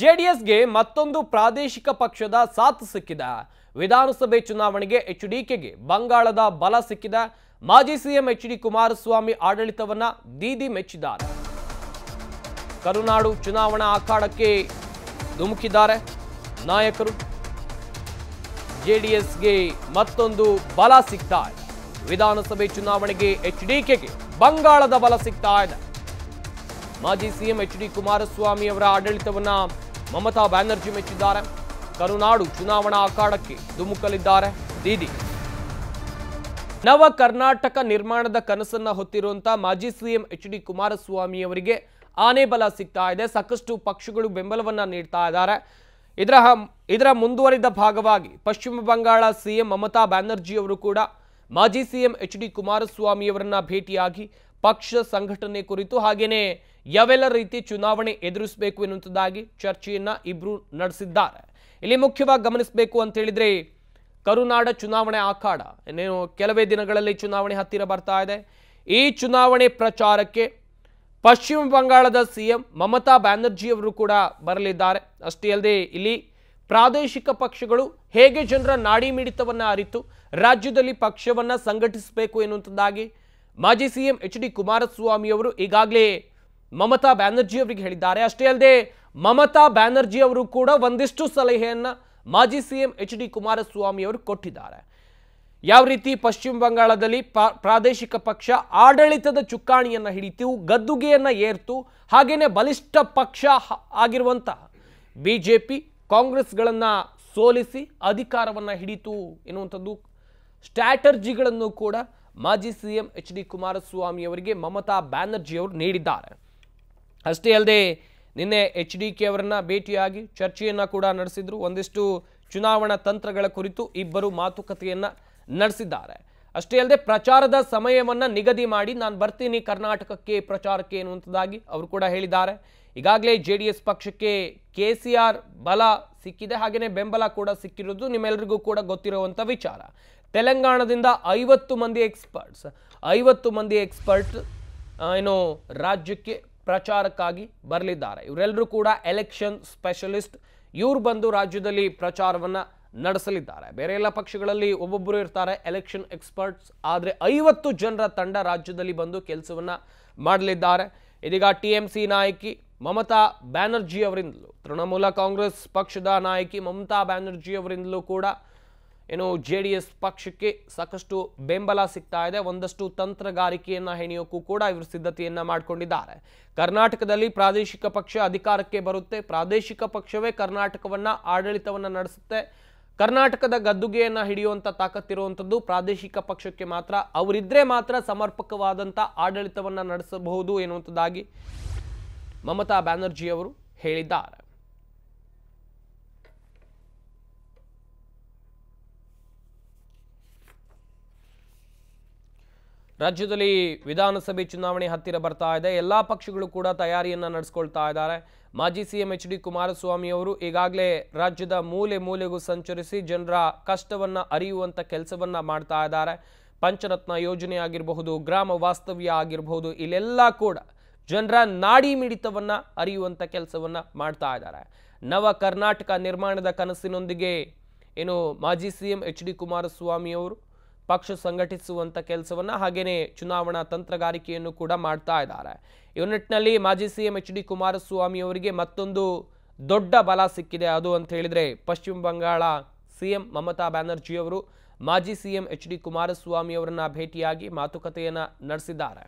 ಜೆಡಿಎಸ್ಗೆ ಮತ್ತೊಂದು ಪ್ರಾದೇಶಿಕ ಪಕ್ಷದ ಸಾಥ್ ಸಿಕ್ಕಿದ ವಿಧಾನಸಭೆ ಚುನಾವಣೆಗೆ ಎಚ್ಡಿಕೆಗೆ ಬಂಗಾಳದ ಬಲ ಸಿಕ್ಕಿದ ಮಾಜಿ ಸಿಎಂ ಎಚ್ ಡಿ ಕುಮಾರಸ್ವಾಮಿ ಆಡಳಿತವನ್ನ ದೀದಿ ಮೆಚ್ಚಿದ್ದಾರೆ ಕರುನಾಡು ಚುನಾವಣಾ ಅಖಾಡಕ್ಕೆ ಧುಮುಕಿದ್ದಾರೆ ನಾಯಕರು ಜೆಡಿಎಸ್ಗೆ ಮತ್ತೊಂದು ಬಲ ಸಿಗ್ತಾ ಇದೆ ವಿಧಾನಸಭೆ ಚುನಾವಣೆಗೆ ಎಚ್ಡಿಕೆಗೆ ಬಂಗಾಳದ ಬಲ ಸಿಗ್ತಾ ಇದೆ ಮಾಜಿ ಸಿಎಂ ಎಚ್ ಡಿ ಕುಮಾರಸ್ವಾಮಿ ಅವರ ಆಡಳಿತವನ್ನ ಮಮತಾ ಬ್ಯಾನರ್ಜಿ ಮೆಚ್ಚಿದ್ದಾರೆ ಕರುನಾಡು ಚುನಾವಣಾ ಅಖಾಡಕ್ಕೆ ಧುಮುಕಲಿದ್ದಾರೆ ದೀದಿ ನವ ಕರ್ನಾಟಕ ನಿರ್ಮಾಣದ ಕನಸನ್ನ ಹೊತ್ತಿರುವಂತಹ ಮಾಜಿ ಸಿಎಂ ಎಚ್ ಡಿ ಕುಮಾರಸ್ವಾಮಿ ಅವರಿಗೆ ಆನೆ ಬಲ ಸಿಗ್ತಾ ಇದೆ ಸಾಕಷ್ಟು ಪಕ್ಷಗಳು ಬೆಂಬಲವನ್ನ ನೀಡ್ತಾ ಇದ್ದಾರೆ ಇದರ ಇದರ ಮುಂದುವರಿದ ಭಾಗವಾಗಿ ಪಶ್ಚಿಮ ಬಂಗಾಳ ಸಿಎಂ ಮಮತಾ ಬ್ಯಾನರ್ಜಿ ಅವರು ಕೂಡ ಮಾಜಿ ಸಿಎಂ ಎಚ್ ಡಿ ಕುಮಾರಸ್ವಾಮಿಯವರನ್ನ ಭೇಟಿಯಾಗಿ ಪಕ್ಷ ಸಂಘಟನೆ ಕುರಿತು ಹಾಗೇನೆ ಯಾವೆಲ್ಲ ರೀತಿ ಚುನಾವಣೆ ಎದುರಿಸಬೇಕು ಎನ್ನುವಂಥದ್ದಾಗಿ ಚರ್ಚೆಯನ್ನ ಇಬ್ರು ನಡೆಸಿದ್ದಾರೆ ಇಲ್ಲಿ ಮುಖ್ಯವಾಗಿ ಗಮನಿಸಬೇಕು ಅಂತ ಹೇಳಿದ್ರೆ ಕರುನಾಡ ಚುನಾವಣೆ ಆಖಾಡ ಇನ್ನೇನು ಕೆಲವೇ ದಿನಗಳಲ್ಲಿ ಚುನಾವಣೆ ಹತ್ತಿರ ಬರ್ತಾ ಇದೆ ಈ ಚುನಾವಣೆ ಪ್ರಚಾರಕ್ಕೆ ಪಶ್ಚಿಮ ಬಂಗಾಳದ ಸಿಎಂ ಮಮತಾ ಬ್ಯಾನರ್ಜಿಯವರು ಅವರು ಕೂಡ ಬರಲಿದ್ದಾರೆ ಅಷ್ಟೇ ಅಲ್ಲದೆ ಇಲ್ಲಿ ಪ್ರಾದೇಶಿಕ ಪಕ್ಷಗಳು ಹೇಗೆ ಜನರ ನಾಡಿ ಮಿಡಿತವನ್ನು ಅರಿತು ರಾಜ್ಯದಲ್ಲಿ ಪಕ್ಷವನ್ನು ಸಂಘಟಿಸಬೇಕು ಎನ್ನುವಂಥದ್ದಾಗಿ ಮಾಜಿ ಸಿಎಂ ಎಚ್ ಡಿ ಕುಮಾರಸ್ವಾಮಿ ಅವರು ಈಗಾಗಲೇ ಮಮತಾ ಬ್ಯಾನರ್ಜಿ ಅವರಿಗೆ ಹೇಳಿದ್ದಾರೆ ಅಷ್ಟೇ ಅಲ್ಲದೆ ಮಮತಾ ಬ್ಯಾನರ್ಜಿ ಅವರು ಕೂಡ ಒಂದಿಷ್ಟು ಸಲಹೆಯನ್ನ ಮಾಜಿ ಸಿಎಂ ಎಚ್ ಡಿ ಕುಮಾರಸ್ವಾಮಿ ಅವರು ಕೊಟ್ಟಿದ್ದಾರೆ ಯಾವ ರೀತಿ ಪಶ್ಚಿಮ ಬಂಗಾಳದಲ್ಲಿ ಪ್ರಾದೇಶಿಕ ಪಕ್ಷ ಆಡಳಿತದ ಚುಕ್ಕಾಣಿಯನ್ನು ಹಿಡಿತು ಗದ್ದುಗೆಯನ್ನು ಏರ್ತು ಹಾಗೆಯೇ ಬಲಿಷ್ಠ ಪಕ್ಷ ಆಗಿರುವಂತ ಬಿ ಜೆ ಪಿ ಕಾಂಗ್ರೆಸ್ಗಳನ್ನು ಸೋಲಿಸಿ ಅಧಿಕಾರವನ್ನು ಹಿಡಿತು ಎನ್ನುವಂಥದ್ದು ಸ್ಟ್ರಾಟರ್ಜಿಗಳನ್ನು ಕೂಡ ಮಾಜಿ ಸಿಎಂ ಎಚ್ ಡಿ ಕುಮಾರಸ್ವಾಮಿ ಅವರಿಗೆ ಮಮತಾ ಬ್ಯಾನರ್ಜಿ ಅವರು ನೀಡಿದ್ದಾರೆ ಅಷ್ಟೇ ಅಲ್ಲದೆ ನಿನ್ನೆ ಎಚ್ ಡಿ ಕೆ ಅವರನ್ನ ಭೇಟಿಯಾಗಿ ಚರ್ಚೆಯನ್ನು ಕೂಡ ನಡೆಸಿದ್ರು ಒಂದಿಷ್ಟು ಚುನಾವಣಾ ತಂತ್ರಗಳ ಕುರಿತು ಇಬ್ಬರು ಮಾತುಕತೆಯನ್ನು ನಡೆಸಿದ್ದಾರೆ ಅಷ್ಟೇ ಅಲ್ಲದೆ ಪ್ರಚಾರದ ಸಮಯವನ್ನು ನಿಗದಿ ಮಾಡಿ ನಾನು ಬರ್ತೀನಿ ಕರ್ನಾಟಕಕ್ಕೆ ಪ್ರಚಾರಕ್ಕೆ ಎನ್ನುವಂಥದ್ದಾಗಿ ಅವರು ಕೂಡ ಹೇಳಿದ್ದಾರೆ ಈಗಾಗಲೇ ಜೆ ಡಿ ಎಸ್ ಪಕ್ಷಕ್ಕೆ ಕೆ ಸಿ ಆರ್ ಬಲ ಸಿಕ್ಕಿದೆ ಹಾಗೆಯೇ ಬೆಂಬಲ ಕೂಡ ಸಿಕ್ಕಿರೋದು ನಿಮ್ಮೆಲ್ಲರಿಗೂ ಕೂಡ ಗೊತ್ತಿರುವಂಥ ವಿಚಾರ ತೆಲಂಗಾಣದಿಂದ ಐವತ್ತು ಮಂದಿ ಎಕ್ಸ್ಪರ್ಟ್ಸ್ ಐವತ್ತು ಮಂದಿ ಎಕ್ಸ್ಪರ್ಟ್ ಏನು ರಾಜ್ಯಕ್ಕೆ ಪ್ರಚಾರಕ್ಕಾಗಿ ಬರಲಿದ್ದಾರೆ ಇವರೆಲ್ಲರೂ ಕೂಡ ಎಲೆಕ್ಷನ್ ಸ್ಪೆಷಲಿಸ್ಟ್ ಇವ್ರು ಬಂದು ರಾಜ್ಯದಲ್ಲಿ ಪ್ರಚಾರವನ್ನು ನಡೆಸಲಿದ್ದಾರೆ ಬೇರೆ ಎಲ್ಲ ಪಕ್ಷಗಳಲ್ಲಿ ಒಬ್ಬೊಬ್ಬರು ಇರ್ತಾರೆ ಎಲೆಕ್ಷನ್ ಎಕ್ಸ್ಪರ್ಟ್ಸ್ ಆದರೆ ಐವತ್ತು ಜನರ ತಂಡ ರಾಜ್ಯದಲ್ಲಿ ಬಂದು ಕೆಲಸವನ್ನು ಮಾಡಲಿದ್ದಾರೆ ಇದೀಗ ಟಿ ಎಮ್ ಸಿ ನಾಯಕಿ ಮಮತಾ ಬ್ಯಾನರ್ಜಿ ಅವರಿಂದಲೂ ತೃಣಮೂಲ ಕಾಂಗ್ರೆಸ್ ಪಕ್ಷದ ನಾಯಕಿ ಮಮತಾ ಬ್ಯಾನರ್ಜಿ ಅವರಿಂದಲೂ ಕೂಡ ಏನು ಜೆ ಡಿ ಎಸ್ ಪಕ್ಷಕ್ಕೆ ಸಾಕಷ್ಟು ಬೆಂಬಲ ಸಿಗ್ತಾ ಇದೆ ಒಂದಷ್ಟು ತಂತ್ರಗಾರಿಕೆಯನ್ನು ಹೆಣೆಯೋಕ್ಕೂ ಕೂಡ ಇವರು ಸಿದ್ಧತೆಯನ್ನು ಮಾಡಿಕೊಂಡಿದ್ದಾರೆ ಕರ್ನಾಟಕದಲ್ಲಿ ಪ್ರಾದೇಶಿಕ ಪಕ್ಷ ಅಧಿಕಾರಕ್ಕೆ ಬರುತ್ತೆ ಪ್ರಾದೇಶಿಕ ಪಕ್ಷವೇ ಕರ್ನಾಟಕವನ್ನು ಆಡಳಿತವನ್ನು ನಡೆಸುತ್ತೆ ಕರ್ನಾಟಕದ ಗದ್ದುಗೆಯನ್ನು ಹಿಡಿಯುವಂಥ ತಾಕತ್ತಿರುವಂಥದ್ದು ಪ್ರಾದೇಶಿಕ ಪಕ್ಷಕ್ಕೆ ಮಾತ್ರ ಅವರಿದ್ದರೆ ಮಾತ್ರ ಸಮರ್ಪಕವಾದಂಥ ಆಡಳಿತವನ್ನು ನಡೆಸಬಹುದು ಎನ್ನುವಂಥದ್ದಾಗಿ ಮಮತಾ ಅವರು ಹೇಳಿದ್ದಾರೆ ರಾಜ್ಯದಲ್ಲಿ ವಿಧಾನಸಭೆ ಚುನಾವಣೆ ಹತ್ತಿರ ಬರ್ತಾ ಇದೆ ಎಲ್ಲ ಪಕ್ಷಗಳು ಕೂಡ ತಯಾರಿಯನ್ನು ನಡೆಸ್ಕೊಳ್ತಾ ಇದ್ದಾರೆ ಮಾಜಿ ಸಿಎಂ ಎಚ್ ಡಿ ಕುಮಾರಸ್ವಾಮಿ ಅವರು ಈಗಾಗಲೇ ರಾಜ್ಯದ ಮೂಲೆ ಮೂಲೆಗೂ ಸಂಚರಿಸಿ ಜನರ ಕಷ್ಟವನ್ನು ಅರಿಯುವಂಥ ಕೆಲಸವನ್ನು ಮಾಡ್ತಾ ಇದ್ದಾರೆ ಪಂಚರತ್ನ ಯೋಜನೆ ಆಗಿರಬಹುದು ಗ್ರಾಮ ವಾಸ್ತವ್ಯ ಆಗಿರಬಹುದು ಇಲ್ಲೆಲ್ಲ ಕೂಡ ಜನರ ನಾಡಿ ಮಿಡಿತವನ್ನು ಅರಿಯುವಂಥ ಕೆಲಸವನ್ನು ಮಾಡ್ತಾ ಇದ್ದಾರೆ ನವ ಕರ್ನಾಟಕ ನಿರ್ಮಾಣದ ಕನಸಿನೊಂದಿಗೆ ಏನು ಮಾಜಿ ಸಿ ಎಂ ಎಚ್ ಡಿ ಕುಮಾರಸ್ವಾಮಿಯವರು ಅವರು ಪಕ್ಷ ಸಂಘಟಿಸುವಂಥ ಕೆಲಸವನ್ನು ಹಾಗೆಯೇ ಚುನಾವಣಾ ತಂತ್ರಗಾರಿಕೆಯನ್ನು ಕೂಡ ಮಾಡ್ತಾ ಇದ್ದಾರೆ ಈ ನಿಟ್ಟಿನಲ್ಲಿ ಮಾಜಿ C M H D Kumaraswamy ಅವರಿಗೆ ಮತ್ತೊಂದು ದೊಡ್ಡ ಬಲ ಸಿಕ್ಕಿದೆ ಅದು ಅಂತ ಹೇಳಿದರೆ ಪಶ್ಚಿಮ ಬಂಗಾಳ ಸಿ ಎಂ ಮಮತಾ ಬ್ಯಾನರ್ಜಿಯವರು ಮಾಜಿ C M H D Kumaraswamy ಅವರನ್ನು ಭೇಟಿಯಾಗಿ ಮಾತುಕತೆಯನ್ನು ನಡೆಸಿದ್ದಾರೆ